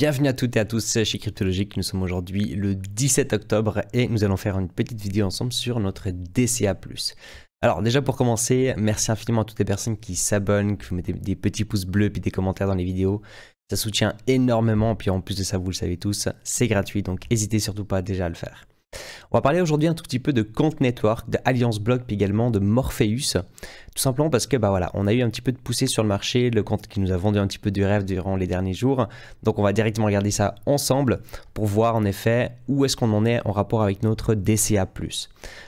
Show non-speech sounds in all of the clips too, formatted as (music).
Bienvenue à toutes et à tous chez Cryptologique, nous sommes aujourd'hui le 17 octobre et nous allons faire une petite vidéo ensemble sur notre DCA+. Alors déjà pour commencer, merci infiniment à toutes les personnes qui s'abonnent, qui vous mettez des petits pouces bleus puis des commentaires dans les vidéos. Ça soutient énormément, puis en plus de ça, vous le savez tous, c'est gratuit, donc n'hésitez surtout pas déjà à le faire. On va parler aujourd'hui un tout petit peu de compte Network, d'Alliance Block, puis également de Morpheus. Tout simplement parce que bah voilà, on a eu un petit peu de poussée sur le marché, le compte qui nous a vendu un petit peu du rêve durant les derniers jours. Donc on va directement regarder ça ensemble pour voir en effet où est-ce qu'on en est en rapport avec notre DCA+.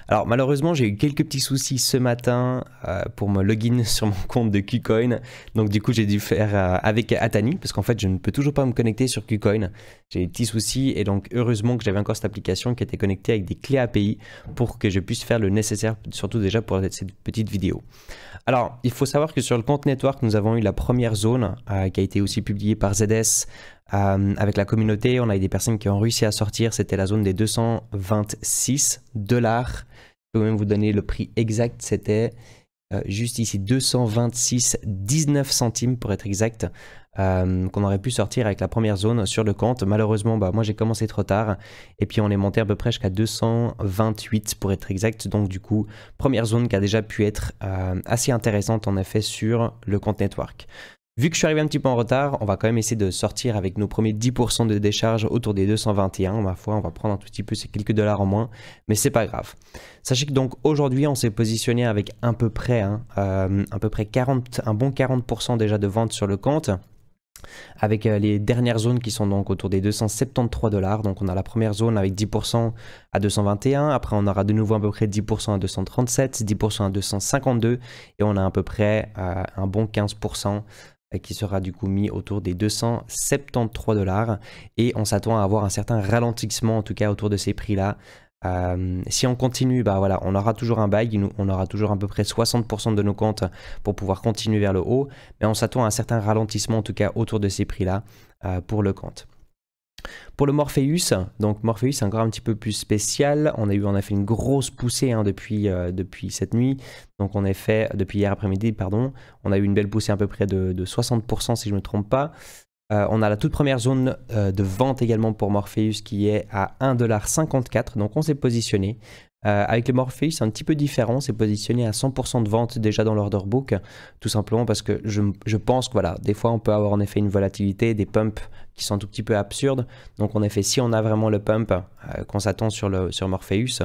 Alors malheureusement, j'ai eu quelques petits soucis ce matin euh, pour me login (laughs) sur mon compte de KuCoin. Donc du coup, j'ai dû faire euh, avec Atani parce qu'en fait, je ne peux toujours pas me connecter sur KuCoin. J'ai des petits soucis et donc heureusement que j'avais encore cette application qui était connectée avec des clés API pour que je puisse faire le nécessaire, surtout déjà pour cette petite vidéo. Alors, il faut savoir que sur le compte network, nous avons eu la première zone euh, qui a été aussi publiée par ZS euh, avec la communauté. On a eu des personnes qui ont réussi à sortir. C'était la zone des 226 dollars. Je peux même vous donner le prix exact. C'était euh, juste ici 226,19 centimes pour être exact. Euh, qu'on aurait pu sortir avec la première zone sur le compte. Malheureusement, bah, moi j'ai commencé trop tard et puis on est monté à peu près jusqu'à 228 pour être exact. Donc du coup, première zone qui a déjà pu être euh, assez intéressante en effet sur le compte network. Vu que je suis arrivé un petit peu en retard, on va quand même essayer de sortir avec nos premiers 10% de décharge autour des 221. Ma foi, on va prendre un tout petit peu ces quelques dollars en moins, mais c'est pas grave. Sachez que donc aujourd'hui, on s'est positionné avec un peu près, hein, euh, à peu près 40, un bon 40% déjà de vente sur le compte avec euh, les dernières zones qui sont donc autour des 273 dollars. Donc on a la première zone avec 10% à 221, après on aura de nouveau à peu près 10% à 237, 10% à 252 et on a à peu près euh, un bon 15% euh, qui sera du coup mis autour des 273 dollars et on s'attend à avoir un certain ralentissement en tout cas autour de ces prix là euh, si on continue, bah voilà, on aura toujours un bail, on aura toujours à peu près 60% de nos comptes pour pouvoir continuer vers le haut, mais on s'attend à un certain ralentissement en tout cas autour de ces prix-là euh, pour le compte. Pour le Morpheus, donc Morpheus c'est encore un petit peu plus spécial. On a eu, on a fait une grosse poussée hein, depuis, euh, depuis cette nuit. Donc on fait, depuis hier après-midi, pardon, on a eu une belle poussée à peu près de, de 60% si je ne me trompe pas. Euh, on a la toute première zone euh, de vente également pour Morpheus qui est à 1,54$. Donc on s'est positionné. Euh, avec le Morpheus, c'est un petit peu différent. s'est positionné à 100% de vente déjà dans l'order book. Tout simplement parce que je, je, pense que voilà, des fois on peut avoir en effet une volatilité, des pumps qui sont un tout petit peu absurdes. Donc en effet, si on a vraiment le pump, euh, qu'on s'attend sur, sur Morpheus.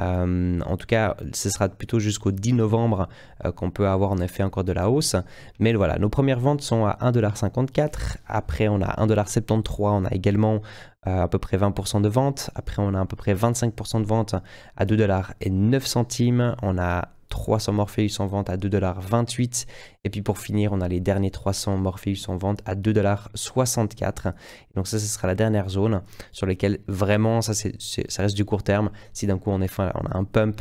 Euh, en tout cas, ce sera plutôt jusqu'au 10 novembre euh, qu'on peut avoir en effet encore de la hausse. Mais voilà, nos premières ventes sont à 1,54$. Après, on a 1,73$. On a également à peu près 20% de vente. Après, on a à peu près 25% de vente à 2,09$. On a 300 Morpheus en vente à 2,28$. Et puis pour finir, on a les derniers 300 Morpheus en vente à 2,64$. Donc ça, ce sera la dernière zone sur laquelle vraiment, ça, ça reste du court terme. Si d'un coup, on, est, on a un pump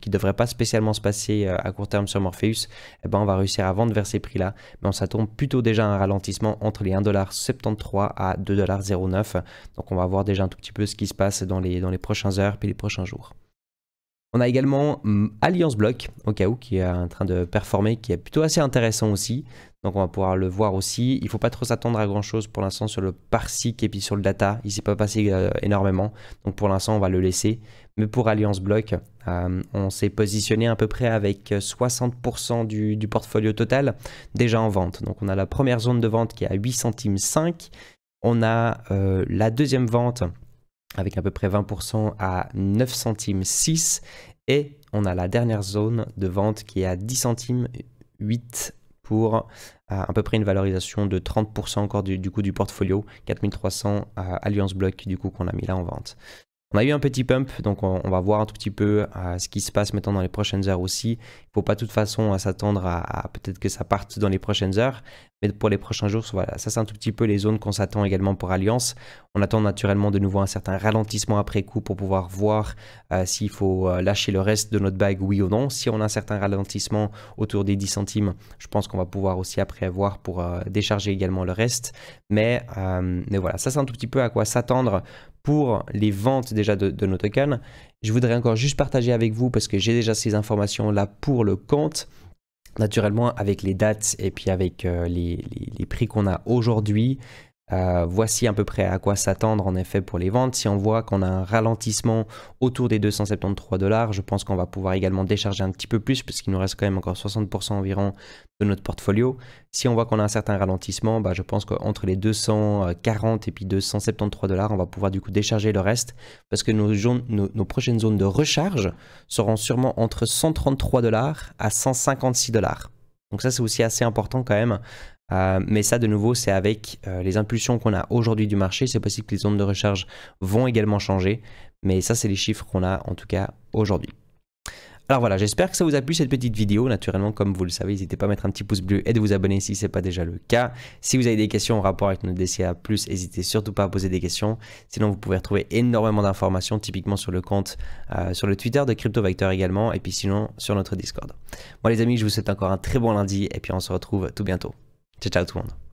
qui ne devrait pas spécialement se passer euh, à court terme sur Morpheus, et eh ben on va réussir à vendre vers ces prix-là. Mais on s'attend plutôt déjà à un ralentissement entre les 1,73$ à 2,09$. Donc on va voir déjà un tout petit peu ce qui se passe dans les, dans les prochaines heures puis les prochains jours. On a également mm, Alliance Block, au cas où, qui est en train de performer, qui est plutôt assez intéressant aussi. Donc on va pouvoir le voir aussi. Il ne faut pas trop s'attendre à grand chose pour l'instant sur le Parsic et puis sur le data. Il ne s'est pas passé euh, énormément. Donc pour l'instant, on va le laisser. Mais pour Alliance Block, euh, on s'est positionné à peu près avec 60% euh, du, portfolio total déjà en vente. Donc on a la première zone de vente qui est à 8 centimes 5. On a la deuxième vente avec à peu près 20% à 9 centimes 6 et on a la dernière zone de vente qui est à 10 centimes 8 pour euh, à, peu près une valorisation de 30% encore du, du coût du portfolio, 4300 euh, Alliance Block du coup qu'on a mis là en vente. On a eu un petit pump, donc on, va voir un tout petit peu euh, ce qui se passe maintenant dans les prochaines heures aussi. Il ne faut pas de toute façon euh, s'attendre à, peut-être que ça parte dans les prochaines heures, mais pour les prochains jours, voilà, ça c'est un tout petit peu les zones qu'on s'attend également pour Alliance. On attend naturellement de nouveau un certain ralentissement après coup pour pouvoir voir euh, s'il faut lâcher le reste de notre bague, oui ou non. Si on a un certain ralentissement autour des 10 centimes, je pense qu'on va pouvoir aussi après voir pour décharger également le reste. Mais, mais voilà, ça c'est un tout petit peu à quoi s'attendre pour les ventes déjà de, de, nos tokens. Je voudrais encore juste partager avec vous parce que j'ai déjà ces informations là pour le compte. Naturellement, avec les dates et puis avec euh, les prix qu'on a aujourd'hui, euh, voici à peu près à quoi s'attendre en effet pour les ventes. Si on voit qu'on a un ralentissement autour des 273 dollars, je pense qu'on va pouvoir également décharger un petit peu plus parce qu'il nous reste quand même encore 60% environ de notre portfolio. Si on voit qu'on a un certain ralentissement, bah, je pense qu'entre les 240 et puis 273 dollars, on va pouvoir du coup décharger le reste parce que nos, nos prochaines zones de recharge seront sûrement entre 133 dollars à 156 dollars. Donc ça c'est aussi assez important quand même euh, mais ça, de nouveau, c'est avec euh, les impulsions qu'on a aujourd'hui du marché. C'est possible que les zones de recharge vont également changer. Mais ça, c'est les chiffres qu'on a en tout cas aujourd'hui. Alors voilà, j'espère que ça vous a plu cette petite vidéo. Naturellement, comme vous le savez, n'hésitez pas à mettre un petit pouce bleu et de vous abonner si ce n'est pas déjà le cas. Si vous avez des questions en rapport avec notre DCA, n'hésitez surtout pas à poser des questions. Sinon, vous pouvez retrouver énormément d'informations, typiquement sur le compte, euh, sur le Twitter de CryptoVector également, et puis sinon sur notre Discord. Moi, les amis, je vous souhaite encore un très bon lundi, et puis on se retrouve tout bientôt. Ciao, ciao tout le monde.